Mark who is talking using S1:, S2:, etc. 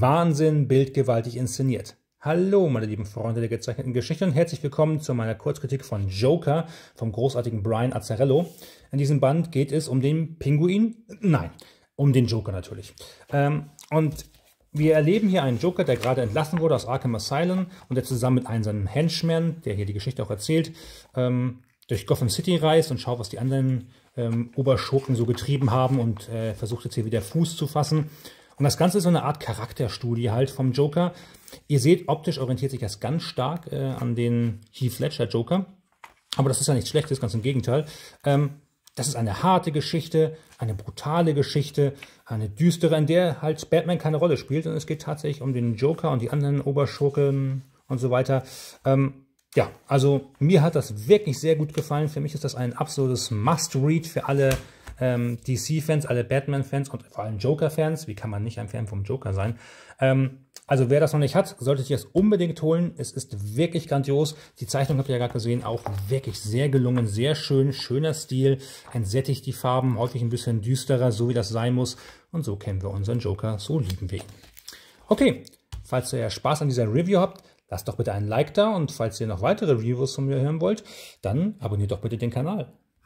S1: Wahnsinn bildgewaltig inszeniert. Hallo, meine lieben Freunde der gezeichneten Geschichte und herzlich willkommen zu meiner Kurzkritik von Joker vom großartigen Brian Azzarello. In diesem Band geht es um den Pinguin, nein, um den Joker natürlich. Ähm, und wir erleben hier einen Joker, der gerade entlassen wurde aus Arkham Asylum und der zusammen mit einem seinem Henchman, der hier die Geschichte auch erzählt, ähm, durch Gotham City reist und schaut, was die anderen ähm, Oberschurken so getrieben haben und äh, versucht jetzt hier wieder Fuß zu fassen. Und das Ganze ist so eine Art Charakterstudie halt vom Joker. Ihr seht, optisch orientiert sich das ganz stark äh, an den Heath Ledger Joker. Aber das ist ja nichts Schlechtes, ganz im Gegenteil. Ähm, das ist eine harte Geschichte, eine brutale Geschichte, eine düstere, in der halt Batman keine Rolle spielt. Und es geht tatsächlich um den Joker und die anderen Oberschurken und so weiter. Ähm, ja, also mir hat das wirklich sehr gut gefallen. Für mich ist das ein absolutes Must-Read für alle ähm, DC-Fans, alle Batman-Fans und vor allem Joker-Fans. Wie kann man nicht ein Fan vom Joker sein? Ähm, also wer das noch nicht hat, sollte sich das unbedingt holen. Es ist wirklich grandios. Die Zeichnung habt ihr ja gerade gesehen, auch wirklich sehr gelungen, sehr schön, schöner Stil, entsättigt die Farben, häufig ein bisschen düsterer, so wie das sein muss. Und so kennen wir unseren Joker, so lieben wir ihn. Okay, falls ihr Spaß an dieser Review habt, lasst doch bitte einen Like da und falls ihr noch weitere Reviews von mir hören wollt, dann abonniert doch bitte den Kanal.